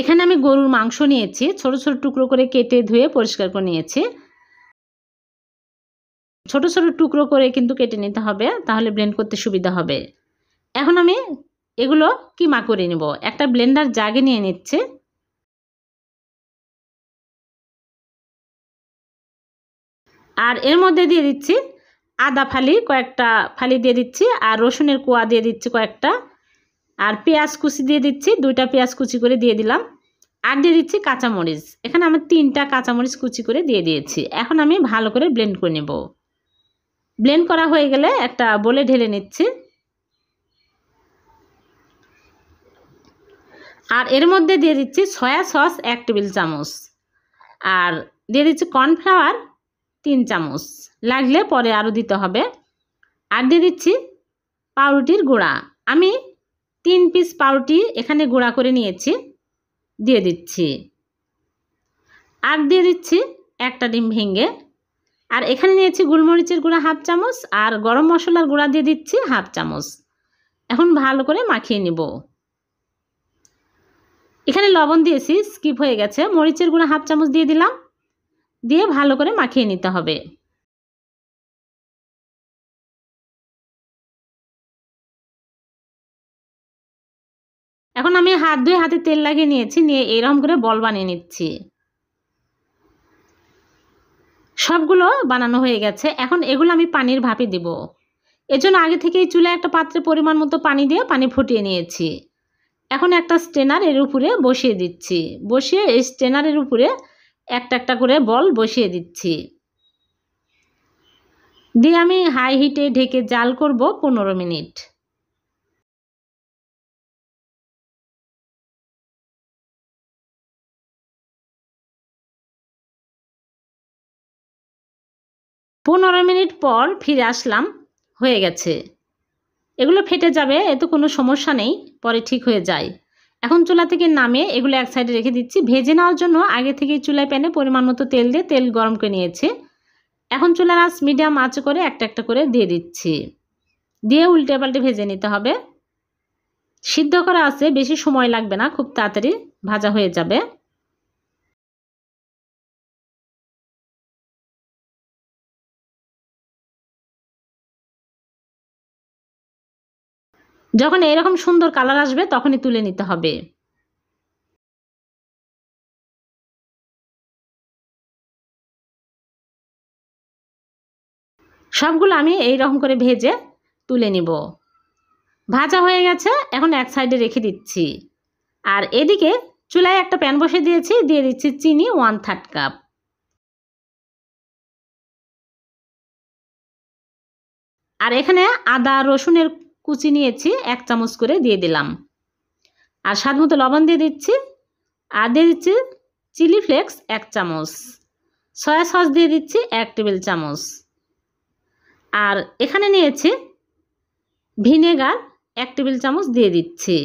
এখানে আমি গরুর মাংস নিয়েছি ছোট ছোট টুকরো করে কেটে ধুয়ে পরিষ্কার করে নিয়েছি ছোট ছোট টুকরো করে কিন্তু কেটে নিতে হবে তাহলে ব্লেন্ড করতে সুবিধা হবে এখন আমি এগুলো কিমা করে নেব একটা ব্লেন্ডার জাগে নিয়ে নিচ্ছে আর এর মধ্যে দিয়ে দিচ্ছি আদা ফালি কয়েকটা ফালি দিয়ে দিচ্ছি আর রসুনের কোয়া দিয়ে দিচ্ছি কয়েকটা আর পেঁয়াজ কুচি দিয়ে দিচ্ছি দুইটা পেঁয়াজ কুচি করে দিয়ে দিলাম আর দিয়ে দিচ্ছি কাঁচামরিচ এখানে আমি তিনটা কাঁচামরিচ কুচি করে দিয়ে দিয়েছি এখন আমি ভালো করে ব্লেন্ড করে নেব ব্লেন্ড করা হয়ে গেলে একটা বলে ঢেলে নিচ্ছি আর এর মধ্যে দিয়ে দিচ্ছি সয়া সস এক টেবিল চামচ আর দিয়ে দিচ্ছি কর্নফ্লাওয়ার তিন চামচ লাগলে পরে আরও দিতে হবে আর দিয়ে দিচ্ছি পাউরুটির গুঁড়া আমি তিন পিস পাউরুটি এখানে গুঁড়া করে নিয়েছি দিয়ে দিচ্ছি আর দিয়ে দিচ্ছি একটা ডিম ভেঙে আর এখানে নিয়েছি গুলমরিচের গুঁড়া হাফ চামচ আর গরম মশলার গুঁড়া দিয়ে দিচ্ছি হাফ চামচ এখন ভালো করে মাখিয়ে নিব এখানে লবণ দিয়েছি স্কিপ হয়ে গেছে মরিচের গুঁড়া হাফ চামচ দিয়ে দিলাম দিয়ে ভালো করে মাখিয়ে নিতে হবে এখন আমি হাত ধুয়ে হাতে তেল লাগিয়ে নিয়েছি নিয়ে এরকম করে বল বানিয়ে নিচ্ছি সবগুলো বানানো হয়ে গেছে এখন এগুলো আমি পানির ভাপে দেব এজন্য আগে থেকেই চুলে একটা পাত্রে পরিমাণ মতো পানি দিয়ে পানি ফুটিয়ে নিয়েছি এখন একটা স্টেনার এর উপরে বসিয়ে দিচ্ছি বসিয়ে এই স্টেনারের উপরে একটা একটা করে বল বসিয়ে দিচ্ছি দিয়ে আমি হাই হিটে ঢেকে জাল করব পনেরো মিনিট পনেরো মিনিট পর ফিরে আসলাম হয়ে গেছে এগুলো ফেটে যাবে এতে কোনো সমস্যা নেই পরে ঠিক হয়ে যায় এখন চুলা থেকে নামে এগুলো এক সাইডে রেখে দিচ্ছি ভেজে নেওয়ার জন্য আগে থেকে চুলায় প্যানে পরিমাণ মতো তেল দিয়ে তেল গরম করে নিয়েছে এখন চুলার আঁচ মিডিয়াম আঁচ করে একটা একটা করে দিয়ে দিচ্ছি দিয়ে উল্টে পাল্টে ভেজে নিতে হবে সিদ্ধ করা আছে বেশি সময় লাগবে না খুব তাড়াতাড়ি ভাজা হয়ে যাবে যখন এরকম সুন্দর কালার আসবে তখনই তুলে নিতে হবে সবগুলো আমি এই রকম করে ভেজে তুলে নিব ভাজা হয়ে গেছে এখন এক সাইডে রেখে দিচ্ছি আর এদিকে চুলায় একটা প্যান বসে দিয়েছি দিয়ে দিচ্ছি চিনি ওয়ান থার্ড কাপ আর এখানে আদা রসুনের কুচি নিয়েছি এক চামচ করে দিয়ে দিলাম আর স্বাদ মতো লবণ দিয়ে দিচ্ছি আর দিয়ে দিচ্ছি চিলি ফ্লেক্স এক চামচ সয়া সস দিয়ে দিচ্ছি এক টেবিল চামচ আর এখানে নিয়েছি ভিনেগার এক টেবিল চামচ দিয়ে দিচ্ছি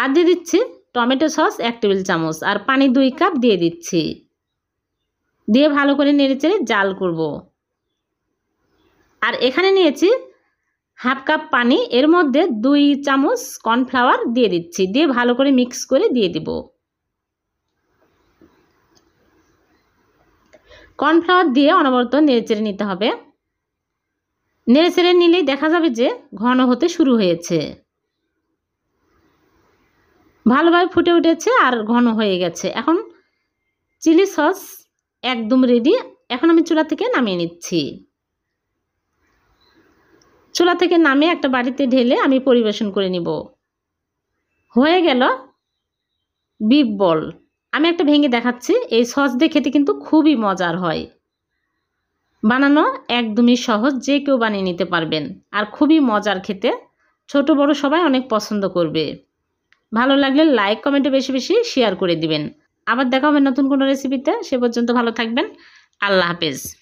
আর দিয়ে দিচ্ছি টমেটো সস এক টেবিল চামচ আর পানি দুই কাপ দিয়ে দিচ্ছি দিয়ে ভালো করে নেড়ে চেড়ে জাল করব আর এখানে নিয়েছি হাফ কাপ পানি এর মধ্যে দুই চামচ কর্নফ্লাওয়ার দিয়ে দিচ্ছি দিয়ে ভালো করে মিক্স করে দিয়ে দিব কর্নফ্লাওয়ার দিয়ে অনবরত নেড়েচেড়ে নিতে হবে নেড়েচেড়ে নিলেই দেখা যাবে যে ঘন হতে শুরু হয়েছে ভালোভাবে ফুটে উঠেছে আর ঘন হয়ে গেছে এখন চিলি সস একদম রেডি এখন আমি চুলা থেকে নামিয়ে নিচ্ছি চুলা থেকে নামে একটা বাড়িতে ঢেলে আমি পরিবেশন করে নিব হয়ে গেল বিপ বল আমি একটা ভেঙে দেখাচ্ছি এই সস দিয়ে খেতে কিন্তু খুবই মজার হয় বানানো একদমই সহজ যে কেউ বানিয়ে নিতে পারবেন আর খুবই মজার খেতে ছোট বড় সবাই অনেক পছন্দ করবে ভালো লাগলে লাইক কমেন্টে বেশি বেশি শেয়ার করে দিবেন আবার দেখা হবে নতুন কোনো রেসিপিতে সে পর্যন্ত ভালো থাকবেন আল্লাহ হাফেজ